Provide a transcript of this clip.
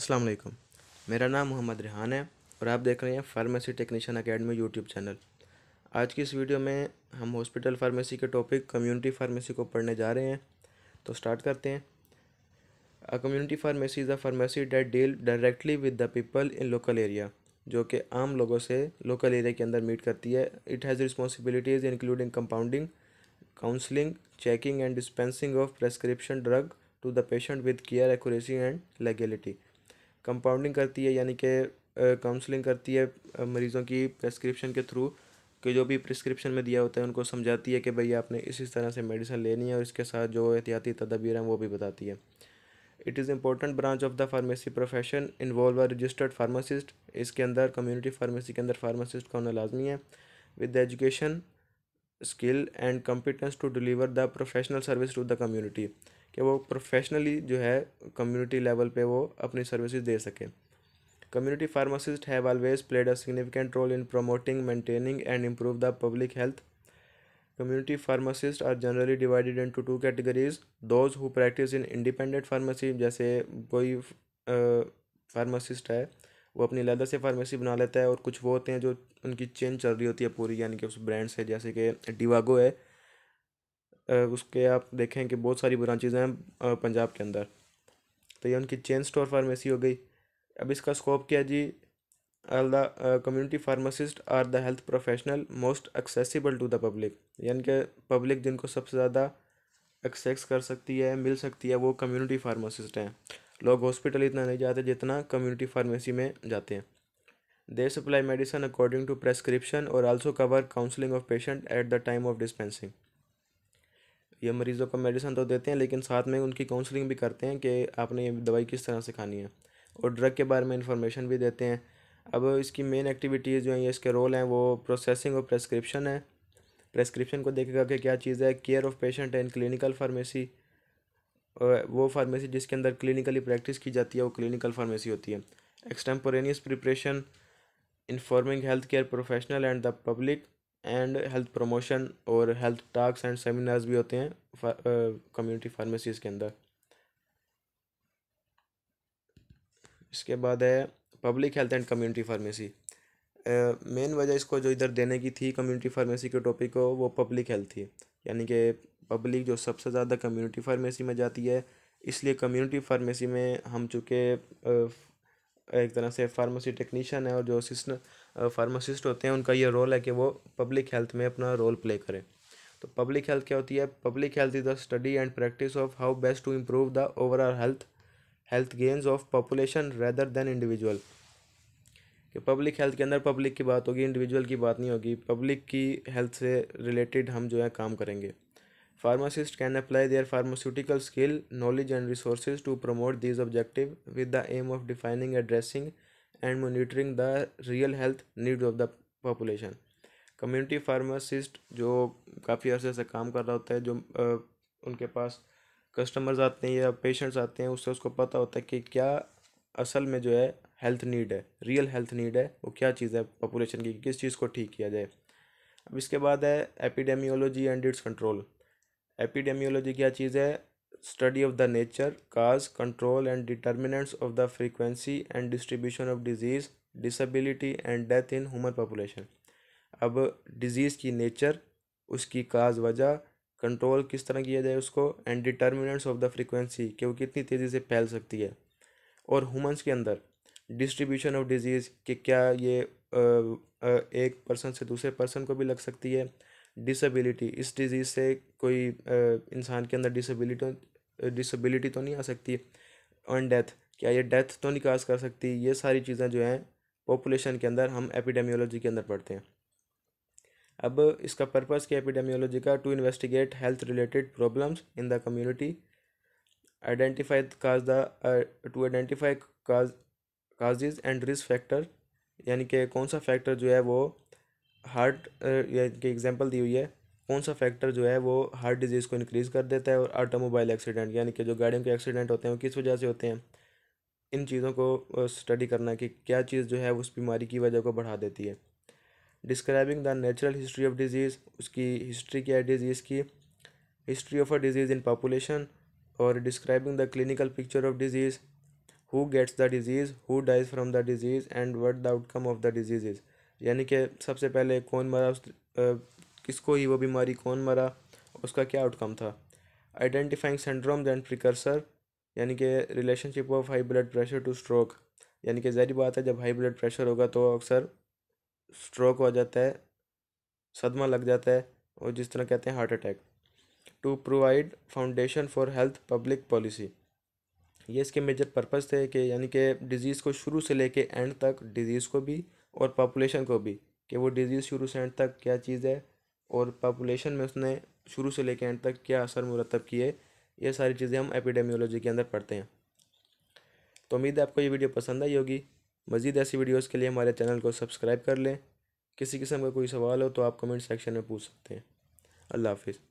अस्सलाम वालेकुम मेरा नाम मोहम्मद रिहान है और आप देख रहे हैं pharmacy technician academy YouTube channel आज की इस वीडियो में हम हॉस्पिटल फार्मेसी के टॉपिक कम्युनिटी फार्मेसी को पढ़ने जा रहे हैं तो स्टार्ट करते हैं uh community pharmacy is a pharmacy that deal directly with the people in local area जो कि आम लोगों से लोकल एरिया के अंदर मीट करती है it has responsibilities including compounding counselling checking and dispensing of prescription drug to the patient with care accuracy and legality compounding करती है यानी कि काउंसलिंग करती है मरीज़ों की प्रेस्क्रिप्शन के थ्रू कि जो भी प्रिस्क्रिप्शन में दिया होता है उनको समझाती है कि भाई आपने इस इस तरह से मेडिसिन लेनी है और इसके साथ जो एहतियाती तदबीर हैं वो भी बताती है it is important branch of the pharmacy profession involve registered pharmacist इसके अंदर कम्युनिटी फार्मेसी के अंदर फार्मासिस्ट का होना लाजमी है with education skill and competence to deliver the professional service to the community कि वो प्रोफेशनली जो है कम्युनिटी लेवल पे वो अपनी सर्विसेज दे सके community pharmacist have always played a significant role in promoting maintaining and improve the public health community pharmacists generally generally into two categories those who practice in independent pharmacy जैसे कोई pharmacist uh, है वो अपनी अलहदा से pharmacy बना लेता है और कुछ वो होते हैं जो उनकी चेन चल रही होती है पूरी यानी कि उस ब्रांड से जैसे कि डिवागो है उसके आप देखें कि बहुत सारी ब्रांचेज हैं पंजाब के अंदर तो ये उनकी चेन स्टोर फार्मेसी हो गई अब इसका स्कोप क्या जी the community pharmacist are the health professional most accessible to the public यानी कि पब्लिक जिनको सबसे ज़्यादा एक्सेस कर सकती है मिल सकती है वो कम्युनिटी फार्मासिस्ट हैं लोग हॉस्पिटल इतना नहीं जाते जितना कम्युनिटी फार्मेसी में जाते हैं they supply medicine according to prescription और also cover counselling of patient at the time of dispensing ये मरीज़ों को मेडिसन तो देते हैं लेकिन साथ में उनकी काउंसलिंग भी करते हैं कि आपने ये दवाई किस तरह से खानी है और ड्रग के बारे में इंफॉर्मेशन भी देते हैं अब इसकी मेन एक्टिविटीज़ जो हैं ये इसके रोल हैं वो प्रोसेसिंग और प्रेस्क्रिप्शन है प्रेस्क्रिप्शन को देखेगा कि क्या चीज़ है care of patient and clinical pharmacy वो फार्मेसी जिसके अंदर क्लिनिकली प्रैक्टिस की जाती है वो क्लिनिकल फार्मेसी होती है extemporaneous preparation informing health care professional and the public and health promotion और हेल्थ टास्क एंड सेमिनार्स भी होते हैं कम्युनिटी फार्मेसीज़ के अंदर इसके बाद है public health and community pharmacy main वजह इसको जो इधर देने की थी कम्युनिटी फार्मेसी के टॉपिक को वो पब्लिक हेल्थ थी यानी कि पब्लिक जो सबसे ज़्यादा कम्युनिटी फार्मेसी में जाती है इसलिए कम्युनिटी फार्मेसी में हम चूँकि एक तरह से फार्मेसी टेक्नीशियन है और जो असिस्ट फार्मासिस्ट होते हैं उनका ये रोल है कि वो पब्लिक हेल्थ में अपना रोल प्ले करें तो पब्लिक हेल्थ क्या होती है public health is the study and practice of how best to improve the overall health health gains of population rather than individual कि पब्लिक हेल्थ के अंदर पब्लिक की बात होगी इंडिविजुअल की बात नहीं होगी पब्लिक की हेल्थ से रिलेटेड हम जो है काम करेंगे pharmacist can apply their pharmaceutical skill knowledge and resource to promote this objective with the aim of defining addressing and monitoring the real health needs of the population community pharmacist जो काफ़ी अर्से से काम कर रहा होता है जो आ, उनके पास कस्टमर्स आते हैं या पेशेंट्स आते हैं उससे उसको पता होता है कि क्या असल में जो है हेल्थ नीड है रियल हेल्थ नीड है वो क्या चीज़ है पॉपुलेशन की किस चीज़ को ठीक किया जाए अब इसके बाद है epidemiology and its control epidemiology क्या चीज़ है study of the nature cause control and determinants of the frequency and distribution of disease disability and death in human population अब डिजीज़ की नेचर उसकी काज वजह कंट्रोल किस तरह किया जाए उसको and determinants of the frequency कि वो कितनी तेज़ी से फैल सकती है और ह्यूमंस के अंदर डिस्ट्रीब्यूशन ऑफ डिजीज़ कि क्या ये एक पर्सन से दूसरे पर्सन को भी लग सकती है डिसेबिलिटी इस डिज़ीज़ से कोई इंसान के अंदर डिसेबिलिटी डिसेबिलिटी तो नहीं आ सकती ऑन डेथ क्या ये डेथ तो नहीं काज कर सकती ये सारी चीज़ें जो हैं पॉपुलेशन के अंदर हम एपिडेमियोलॉजी के अंदर पढ़ते हैं अब इसका पर्पस क्या एपिडेमियोलॉजी का to investigate health related problems in the community identify cause the to identify cause causes and risk factor यानी कि कौन सा फैक्टर जो है वो हार्ट के एग्जांपल दी हुई है कौन सा फैक्टर जो है वो हार्ट डिजीज़ को इनक्रीज़ कर देता है और ऑटोमोबाइल एक्सीडेंट यानी कि जो गाड़ियों के एक्सीडेंट होते हैं वो किस वजह से होते हैं इन चीज़ों को स्टडी करना कि क्या चीज़ जो है उस बीमारी की वजह को बढ़ा देती है describing the natural history of disease उसकी हिस्ट्री क्या है डिज़ीज़ की history of a disease in population और describing the clinical picture of disease who gets the disease who dies from the disease and what the outcome of the disease is यानी कि सबसे पहले कौन मरा उस किसको ही वो बीमारी कौन मरा उसका क्या आउटकम था आइडेंटिफाइंग सेंड्रोम एंड प्रिकर्सर यानी कि relationship of high blood pressure to stroke यानी कि जहरी बात है जब हाई ब्लड प्रेशर होगा तो अक्सर स्ट्रोक हो जाता है सदमा लग जाता है और जिस तरह कहते हैं heart attack to provide foundation for health public policy ये इसके मेजर पर्पज़ थे कि यानी कि डिज़ीज़ को शुरू से लेके एंड तक डिज़ीज़ को भी और पॉपुलेशन को भी कि वो डिज़ीज़ शुरू से एंड तक क्या चीज़ है और पॉपुलेशन में उसने शुरू से लेके एंड तक क्या असर मुरतब किए ये सारी चीज़ें हम एपिडेमियोलॉजी के अंदर पढ़ते हैं तो उम्मीद है आपको ये वीडियो पसंद आई होगी मज़ीद ऐसी वीडियोज़ के लिए हमारे चैनल को सब्सक्राइब कर लें किसी किस्म का कोई सवाल हो तो आप कमेंट सेक्शन में पूछ सकते हैं अल्लाह हाफिज़